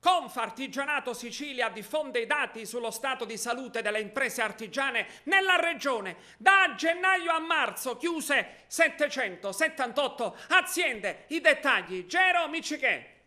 Confartigianato Sicilia diffonde i dati sullo stato di salute delle imprese artigiane nella regione. Da gennaio a marzo chiuse 778 aziende. I dettagli, Gero Michichè.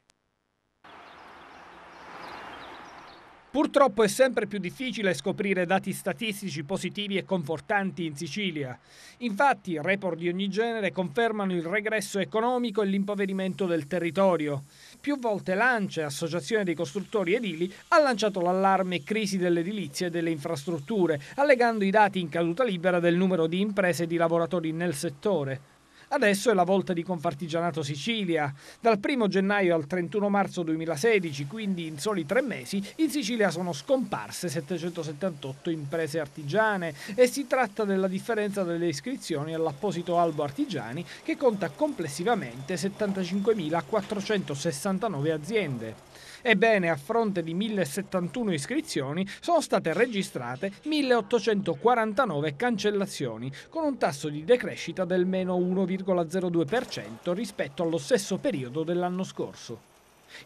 Purtroppo è sempre più difficile scoprire dati statistici positivi e confortanti in Sicilia. Infatti, report di ogni genere confermano il regresso economico e l'impoverimento del territorio. Più volte l'ANCE, Associazione dei Costruttori Edili, ha lanciato l'allarme crisi dell'edilizia e delle infrastrutture, allegando i dati in caduta libera del numero di imprese e di lavoratori nel settore. Adesso è la volta di Confartigianato Sicilia. Dal 1 gennaio al 31 marzo 2016, quindi in soli tre mesi, in Sicilia sono scomparse 778 imprese artigiane e si tratta della differenza delle iscrizioni all'apposito albo artigiani che conta complessivamente 75.469 aziende. Ebbene, a fronte di 1071 iscrizioni sono state registrate 1849 cancellazioni, con un tasso di decrescita del meno 1,02% rispetto allo stesso periodo dell'anno scorso.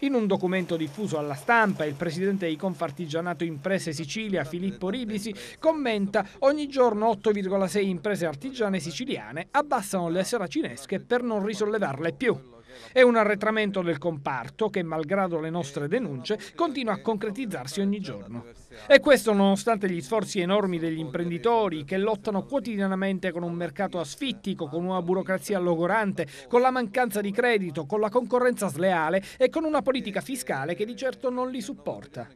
In un documento diffuso alla stampa, il presidente di Confartigianato Imprese Sicilia, Filippo Ribisi, commenta ogni giorno 8,6 imprese artigiane siciliane abbassano le seracinesche per non risollevarle più. È un arretramento del comparto che, malgrado le nostre denunce, continua a concretizzarsi ogni giorno. E questo nonostante gli sforzi enormi degli imprenditori che lottano quotidianamente con un mercato asfittico, con una burocrazia logorante, con la mancanza di credito, con la concorrenza sleale e con una politica fiscale che di certo non li supporta.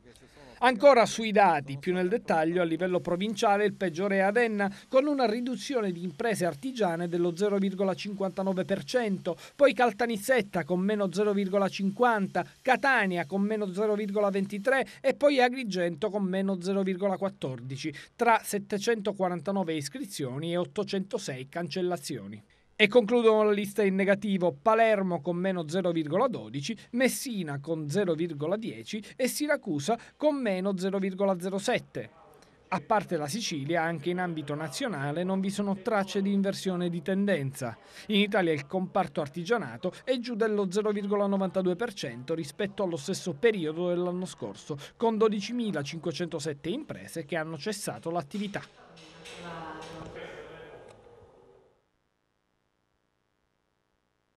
Ancora sui dati, più nel dettaglio, a livello provinciale il peggiore è Adenna con una riduzione di imprese artigiane dello 0,59%, poi Caltanissetta con meno 0,50%, Catania con meno 0,23% e poi Agrigento con meno 0,14% tra 749 iscrizioni e 806 cancellazioni. E concludono la lista in negativo Palermo con meno 0,12, Messina con 0,10 e Siracusa con meno 0,07. A parte la Sicilia, anche in ambito nazionale non vi sono tracce di inversione di tendenza. In Italia il comparto artigianato è giù dello 0,92% rispetto allo stesso periodo dell'anno scorso, con 12.507 imprese che hanno cessato l'attività.